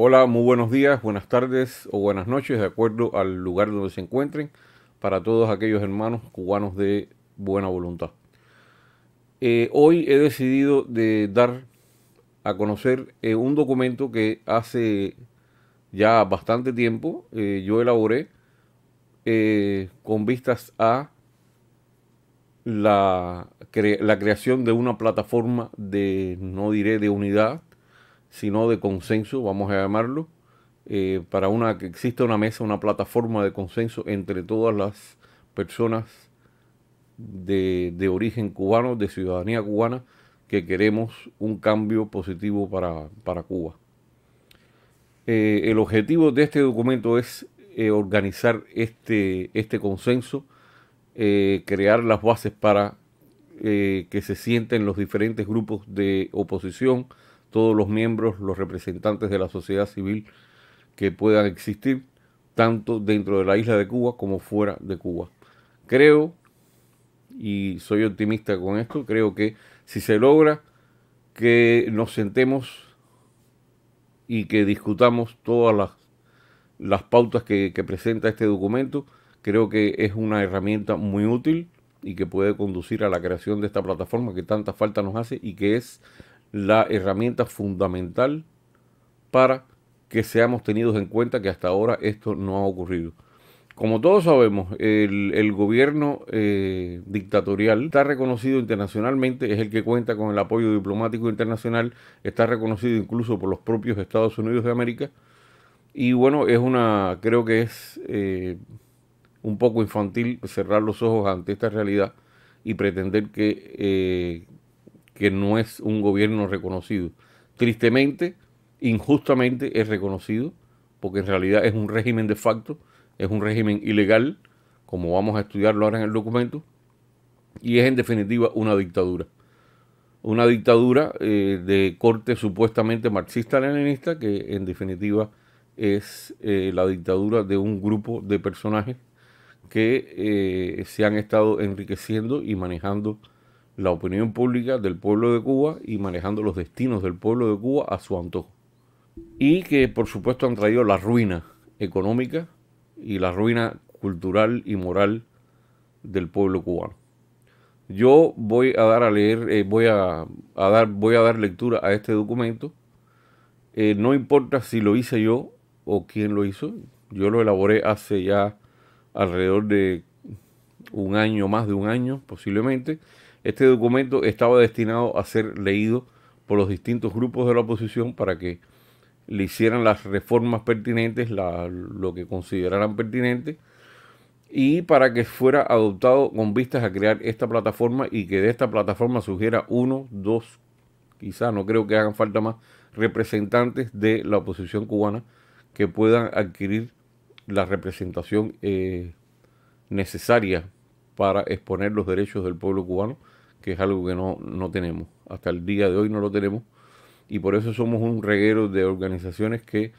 Hola, muy buenos días, buenas tardes o buenas noches, de acuerdo al lugar donde se encuentren, para todos aquellos hermanos cubanos de buena voluntad. Eh, hoy he decidido de dar a conocer eh, un documento que hace ya bastante tiempo eh, yo elaboré con vistas a la, la creación de una plataforma de, no diré de unidad, sino de consenso, vamos a llamarlo, eh, para una, que exista una mesa, una plataforma de consenso entre todas las personas de, origen cubano, de ciudadanía cubana, que queremos un cambio positivo para, Cuba. Eh, el objetivo de este documento es eh, organizar este, este consenso, crear las bases para que se sienten los diferentes grupos de oposición, todos los miembros, los representantes de la sociedad civil que puedan existir, tanto dentro de la isla de Cuba como fuera de Cuba. Creo, y soy optimista con esto, creo que si se logra que nos sentemos y que discutamos todas las, pautas que, que presenta este documento, creo que es una herramienta muy útil y que puede conducir a la creación de esta plataforma que tanta falta nos hace y que es la herramienta fundamental para que seamos tenidos en cuenta que hasta ahora esto no ha ocurrido. Como todos sabemos, el, gobierno eh, dictatorial está reconocido internacionalmente, es el que cuenta con el apoyo diplomático internacional, está reconocido incluso por los propios Estados Unidos de América. Y bueno, es una, creo que es eh, un poco infantil cerrar los ojos ante esta realidad y pretender que eh, que no es un gobierno reconocido. Tristemente, injustamente es reconocido, porque en realidad es un régimen de facto, es un régimen ilegal, como vamos a estudiarlo ahora en el documento, y es en definitiva una dictadura. Una dictadura eh, de corte supuestamente marxista-leninista, que en definitiva es eh, la dictadura de un grupo de personajes que eh, se han estado enriqueciendo y manejando la opinión pública del pueblo de Cuba y manejando los destinos del pueblo de Cuba a su antojo. Y que por supuesto han traído la ruina económica y la ruina cultural y moral del pueblo cubano. Yo voy a dar a leer, eh, voy, a, dar, voy a dar lectura a este documento. Eh, no importa si lo hice yo o quién lo hizo. Yo lo elaboré hace ya alrededor de un año, más de un año posiblemente. Este documento estaba destinado a ser leído por los distintos grupos de la oposición para que le hicieran las reformas pertinentes, lo que consideraran pertinente, y para que fuera adoptado con vistas a crear esta plataforma y que de esta plataforma surgiera uno, dos, quizás no creo que hagan falta más representantes de la oposición cubana que puedan adquirir la representación eh, necesaria para exponer los derechos del pueblo cubano que es algo que no, tenemos. Hasta el día de hoy no lo tenemos. Y por eso somos un reguero de organizaciones que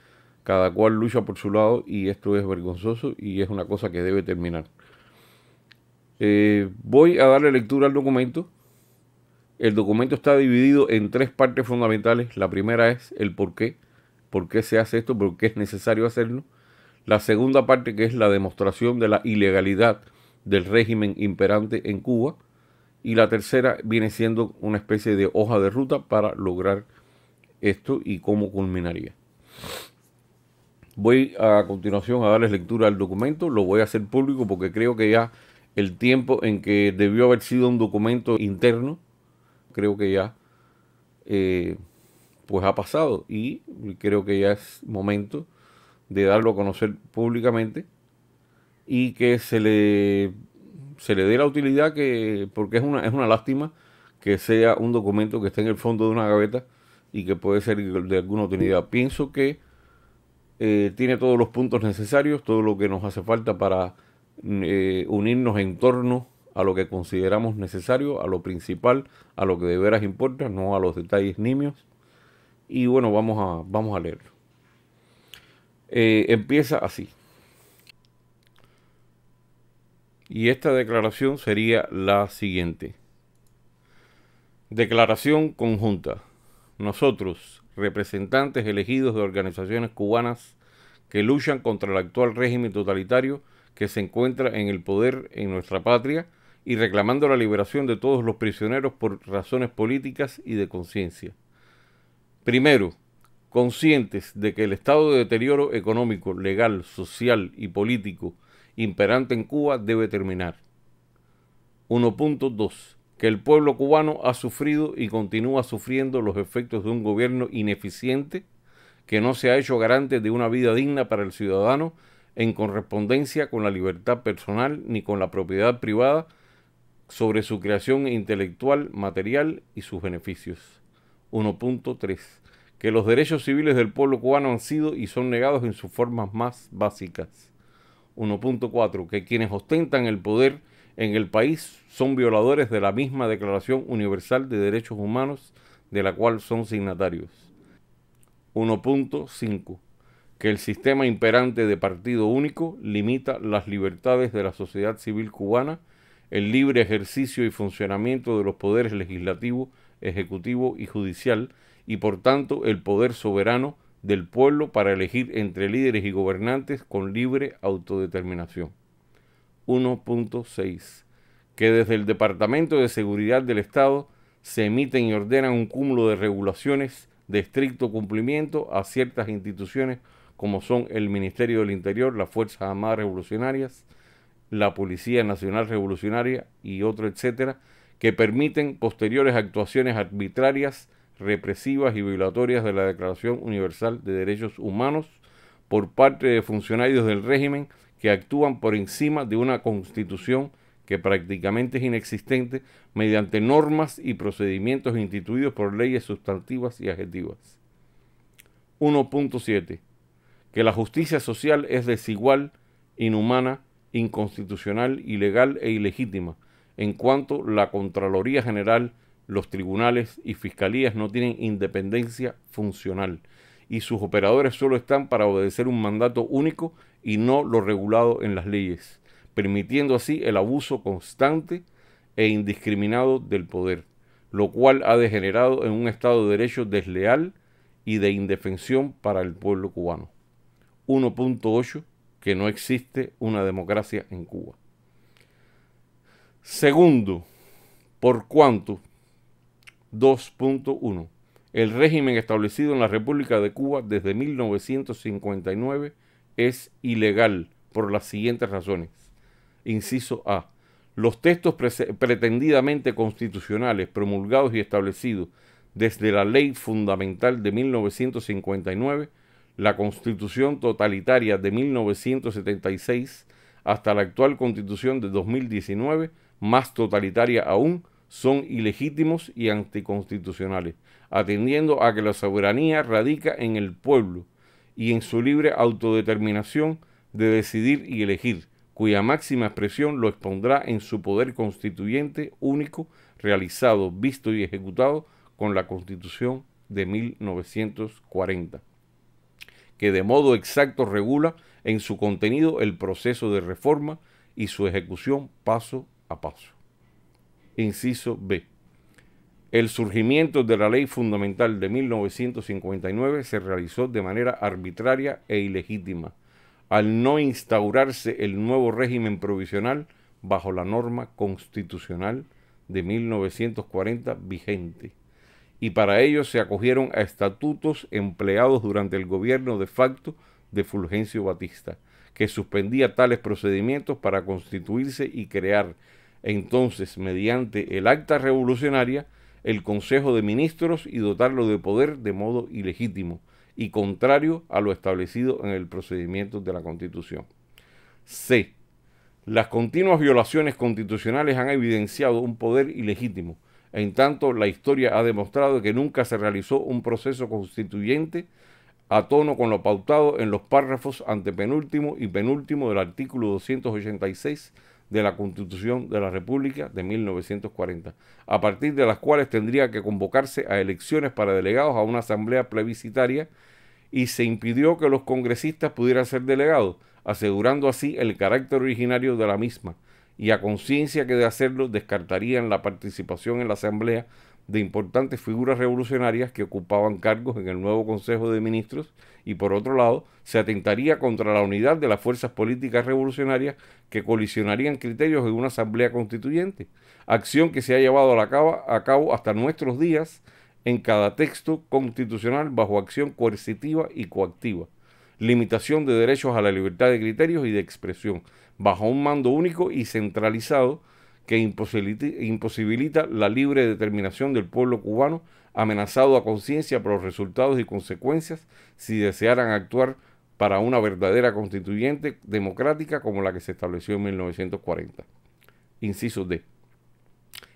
cada cual lucha por su lado y esto es vergonzoso y es una cosa que debe terminar. Eh, voy a darle lectura al documento. El documento está dividido en tres partes fundamentales. La primera es el por qué, por qué se hace esto, por qué es necesario hacerlo. La segunda parte que es la demostración de la ilegalidad del régimen imperante en Cuba y la tercera viene siendo una especie de hoja de ruta para lograr esto y cómo culminaría. Voy a continuación a darles lectura al documento, lo voy a hacer público porque creo que ya el tiempo en que debió haber sido un documento interno, creo que ya eh, pues ha pasado y creo que ya es momento de darlo a conocer públicamente y que se le se le dé la utilidad que, porque es una, es una lástima que sea un documento que está en el fondo de una gaveta y que puede ser de alguna utilidad. Pienso que eh, tiene todos los puntos necesarios, todo lo que nos hace falta para eh, unirnos en torno a lo que consideramos necesario, a lo principal, a lo que de veras importa, no a los detalles nimios. Y bueno, vamos a, vamos a leerlo. Eh, empieza así. Y esta declaración sería la siguiente. Declaración conjunta. Nosotros, representantes elegidos de organizaciones cubanas que luchan contra el actual régimen totalitario que se encuentra en el poder en nuestra patria y reclamando la liberación de todos los prisioneros por razones políticas y de conciencia. Primero, conscientes de que el estado de deterioro económico, legal, social y político imperante en Cuba debe terminar. 1.2. Que el pueblo cubano ha sufrido y continúa sufriendo los efectos de un gobierno ineficiente que no se ha hecho garante de una vida digna para el ciudadano en correspondencia con la libertad personal ni con la propiedad privada sobre su creación intelectual, material y sus beneficios. 1.3. Que los derechos civiles del pueblo cubano han sido y son negados en sus formas más básicas. 1.4, que quienes ostentan el poder en el país son violadores de la misma Declaración Universal de Derechos Humanos de la cual son signatarios. 1.5. Que el sistema imperante de partido único limita las libertades de la sociedad civil cubana, el libre ejercicio y funcionamiento de los poderes legislativo, ejecutivo y judicial, y por tanto el poder soberano del pueblo para elegir entre líderes y gobernantes con libre autodeterminación. 1.6. Que desde el Departamento de Seguridad del Estado se emiten y ordenan un cúmulo de regulaciones de estricto cumplimiento a ciertas instituciones como son el Ministerio del Interior, las Fuerzas Armadas Revolucionarias, la Policía Nacional Revolucionaria y otro, etcétera, que permiten posteriores actuaciones arbitrarias represivas y violatorias de la Declaración Universal de Derechos Humanos por parte de funcionarios del régimen que actúan por encima de una constitución que prácticamente es inexistente mediante normas y procedimientos instituidos por leyes sustantivas y adjetivas. 1.7. Que la justicia social es desigual, inhumana, inconstitucional, ilegal e ilegítima, en cuanto la Contraloría General los tribunales y fiscalías no tienen independencia funcional y sus operadores solo están para obedecer un mandato único y no lo regulado en las leyes, permitiendo así el abuso constante e indiscriminado del poder, lo cual ha degenerado en un Estado de Derecho desleal y de indefensión para el pueblo cubano. 1.8 que no existe una democracia en Cuba. Segundo, por cuanto 2.1. El régimen establecido en la República de Cuba desde 1959 es ilegal por las siguientes razones. Inciso A. Los textos pretendidamente constitucionales promulgados y establecidos desde la Ley Fundamental de 1959, la Constitución Totalitaria de 1976 hasta la actual Constitución de 2019, más totalitaria aún, son ilegítimos y anticonstitucionales, atendiendo a que la soberanía radica en el pueblo y en su libre autodeterminación de decidir y elegir, cuya máxima expresión lo expondrá en su poder constituyente único, realizado, visto y ejecutado con la Constitución de 1940, que de modo exacto regula en su contenido el proceso de reforma y su ejecución paso a paso inciso B. El surgimiento de la ley fundamental de 1959 se realizó de manera arbitraria e ilegítima, al no instaurarse el nuevo régimen provisional bajo la norma constitucional de 1940 vigente. Y para ello se acogieron a estatutos empleados durante el gobierno de facto de Fulgencio Batista, que suspendía tales procedimientos para constituirse y crear entonces mediante el acta revolucionaria el Consejo de Ministros y dotarlo de poder de modo ilegítimo y contrario a lo establecido en el procedimiento de la Constitución. C. Las continuas violaciones constitucionales han evidenciado un poder ilegítimo. En tanto, la historia ha demostrado que nunca se realizó un proceso constituyente a tono con lo pautado en los párrafos antepenúltimo y penúltimo del artículo 286 de la Constitución de la República de 1940, a partir de las cuales tendría que convocarse a elecciones para delegados a una asamblea plebiscitaria y se impidió que los congresistas pudieran ser delegados, asegurando así el carácter originario de la misma, y a conciencia que de hacerlo descartarían la participación en la asamblea de importantes figuras revolucionarias que ocupaban cargos en el nuevo Consejo de Ministros y por otro lado se atentaría contra la unidad de las fuerzas políticas revolucionarias que colisionarían criterios en una asamblea constituyente, acción que se ha llevado a a cabo hasta nuestros días en cada texto constitucional bajo acción coercitiva y coactiva, limitación de derechos a la libertad de criterios y de expresión, bajo un mando único y centralizado que imposibilita la libre determinación del pueblo cubano, amenazado a conciencia por los resultados y consecuencias si desearan actuar para una verdadera constituyente democrática como la que se estableció en 1940. Inciso D.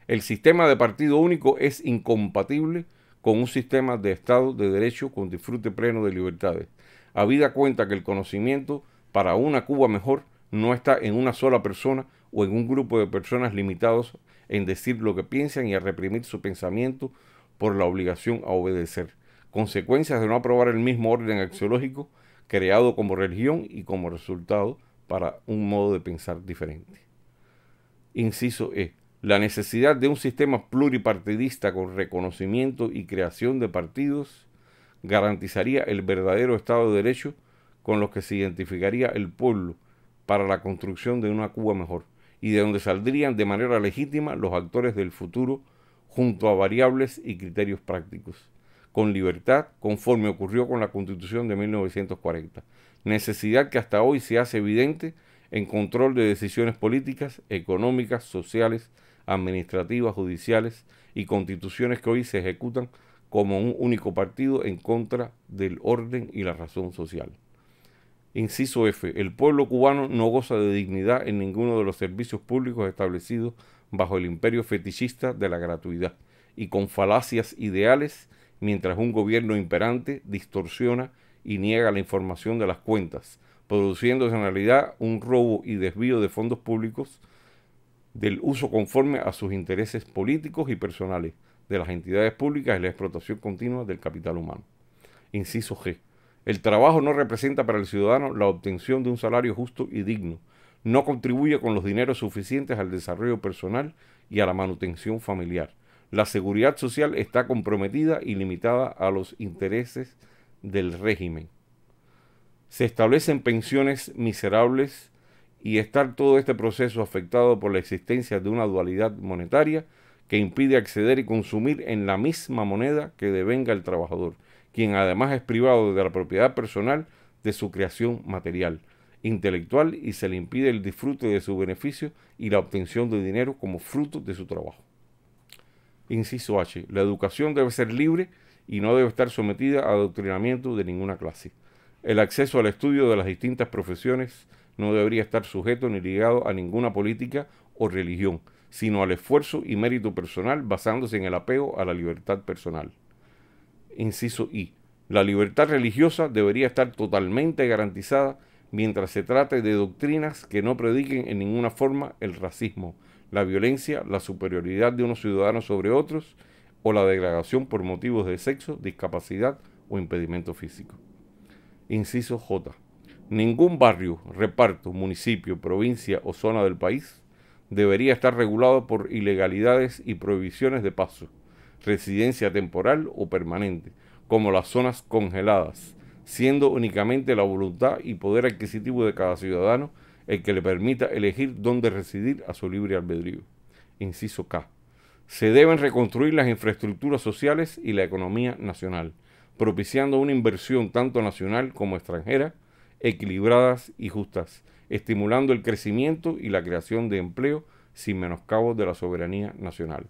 El sistema de partido único es incompatible con un sistema de Estado de Derecho con disfrute pleno de libertades, habida cuenta que el conocimiento para una Cuba mejor no está en una sola persona o en un grupo de personas limitados en decir lo que piensan y a reprimir su pensamiento por la obligación a obedecer. Consecuencias de no aprobar el mismo orden axiológico creado como religión y como resultado para un modo de pensar diferente. Inciso E. La necesidad de un sistema pluripartidista con reconocimiento y creación de partidos garantizaría el verdadero Estado de Derecho con los que se identificaría el pueblo para la construcción de una Cuba mejor y de donde saldrían de manera legítima los actores del futuro junto a variables y criterios prácticos, con libertad conforme ocurrió con la Constitución de 1940, necesidad que hasta hoy se hace evidente en control de decisiones políticas, económicas, sociales, administrativas, judiciales y constituciones que hoy se ejecutan como un único partido en contra del orden y la razón social. Inciso F. El pueblo cubano no goza de dignidad en ninguno de los servicios públicos establecidos bajo el imperio fetichista de la gratuidad y con falacias ideales mientras un gobierno imperante distorsiona y niega la información de las cuentas, produciendo en realidad un robo y desvío de fondos públicos del uso conforme a sus intereses políticos y personales de las entidades públicas y la explotación continua del capital humano. Inciso G el trabajo no representa para el ciudadano la obtención de un salario justo y digno. No contribuye con los dineros suficientes al desarrollo personal y a la manutención familiar. La seguridad social está comprometida y limitada a los intereses del régimen. Se establecen pensiones miserables y está todo este proceso afectado por la existencia de una dualidad monetaria que impide acceder y consumir en la misma moneda que devenga el trabajador quien además es privado de la propiedad personal de su creación material, intelectual y se le impide el disfrute de su beneficio y la obtención de dinero como fruto de su trabajo. Inciso H. La educación debe ser libre y no debe estar sometida a adoctrinamiento de ninguna clase. El acceso al estudio de las distintas profesiones no debería estar sujeto ni ligado a ninguna política o religión, sino al esfuerzo y mérito personal basándose en el apego a la libertad personal. Inciso I. La libertad religiosa debería estar totalmente garantizada mientras se trate de doctrinas que no prediquen en ninguna forma el racismo, la violencia, la superioridad de unos ciudadanos sobre otros o la degradación por motivos de sexo, discapacidad o impedimento físico. Inciso J. Ningún barrio, reparto, municipio, provincia o zona del país debería estar regulado por ilegalidades y prohibiciones de paso residencia temporal o permanente, como las zonas congeladas, siendo únicamente la voluntad y poder adquisitivo de cada ciudadano el que le permita elegir dónde residir a su libre albedrío. Inciso K. Se deben reconstruir las infraestructuras sociales y la economía nacional, propiciando una inversión tanto nacional como extranjera, equilibradas y justas, estimulando el crecimiento y la creación de empleo sin menoscabo de la soberanía nacional.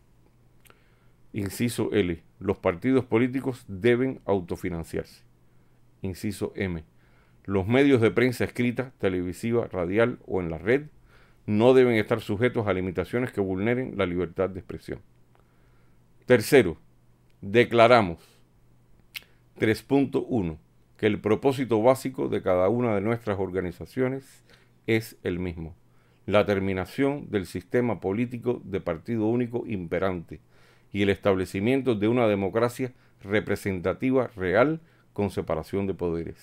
Inciso L. Los partidos políticos deben autofinanciarse. Inciso M. Los medios de prensa escrita, televisiva, radial o en la red no deben estar sujetos a limitaciones que vulneren la libertad de expresión. Tercero, declaramos 3.1 que el propósito básico de cada una de nuestras organizaciones es el mismo, la terminación del sistema político de partido único imperante y el establecimiento de una democracia representativa real con separación de poderes.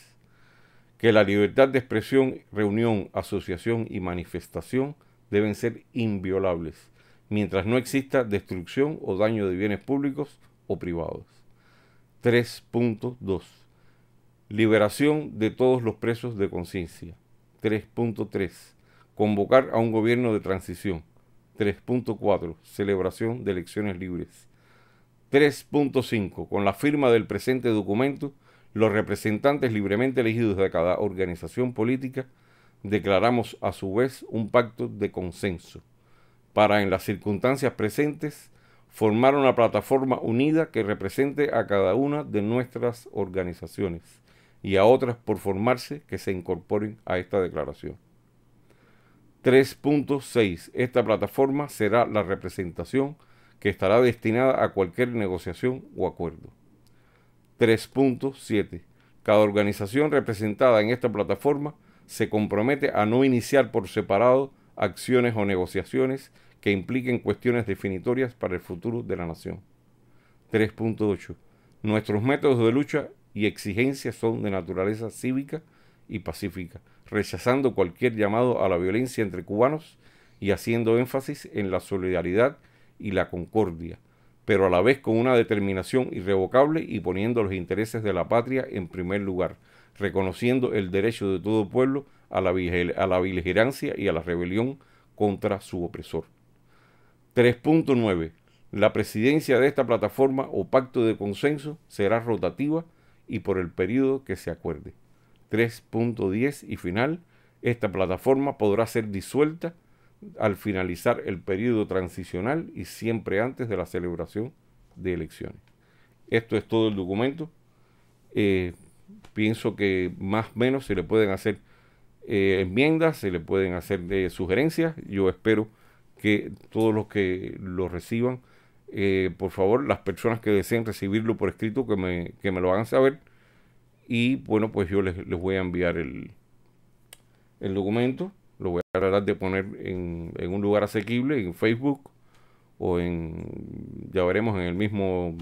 Que la libertad de expresión, reunión, asociación y manifestación deben ser inviolables, mientras no exista destrucción o daño de bienes públicos o privados. 3.2. Liberación de todos los presos de conciencia. 3.3. Convocar a un gobierno de transición. 3.4, celebración de elecciones libres. 3.5, con la firma del presente documento, los representantes libremente elegidos de cada organización política declaramos a su vez un pacto de consenso para en las circunstancias presentes formar una plataforma unida que represente a cada una de nuestras organizaciones y a otras por formarse que se incorporen a esta declaración. 3.6. Esta plataforma será la representación que estará destinada a cualquier negociación o acuerdo. 3.7. Cada organización representada en esta plataforma se compromete a no iniciar por separado acciones o negociaciones que impliquen cuestiones definitorias para el futuro de la nación. 3.8. Nuestros métodos de lucha y exigencias son de naturaleza cívica, y pacífica, rechazando cualquier llamado a la violencia entre cubanos y haciendo énfasis en la solidaridad y la concordia, pero a la vez con una determinación irrevocable y poniendo los intereses de la patria en primer lugar, reconociendo el derecho de todo pueblo a la, a la beligerancia y a la rebelión contra su opresor. 3.9. La presidencia de esta plataforma o pacto de consenso será rotativa y por el periodo que se acuerde. 3.10 y final, esta plataforma podrá ser disuelta al finalizar el periodo transicional y siempre antes de la celebración de elecciones. Esto es todo el documento. Eh, pienso que más o menos se le pueden hacer eh, enmiendas, se le pueden hacer eh, sugerencias. Yo espero que todos los que lo reciban, por favor, las personas que deseen recibirlo por escrito, que me, que me lo hagan saber y bueno, pues yo les, voy a enviar el, el, documento. Lo voy a tratar de poner en, un lugar asequible, en Facebook o en, ya veremos, en el mismo,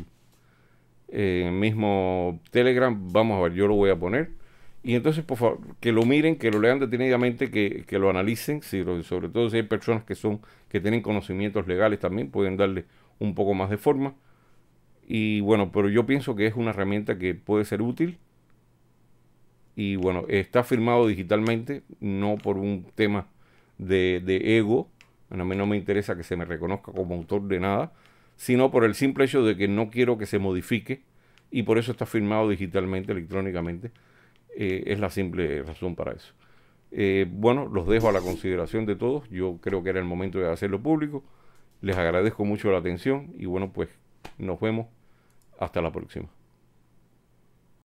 en el mismo Telegram. Vamos a ver, yo lo voy a poner. Y entonces, por favor, que lo miren, que lo lean detenidamente, que, lo analicen, si sobre todo si hay personas que son que tienen conocimientos legales también, pueden darle un poco más de forma. Y bueno, pero yo pienso que es una herramienta que puede ser útil y bueno, está firmado digitalmente, no por un tema de, de ego. a mí no me interesa que se me reconozca como autor de nada, sino por el simple hecho de que no quiero que se modifique y por eso está firmado digitalmente, electrónicamente. Eh, es la simple razón para eso. Eh, bueno, los dejo a la consideración de todos. Yo creo que era el momento de hacerlo público. Les agradezco mucho la atención y bueno, pues nos vemos. Hasta la próxima.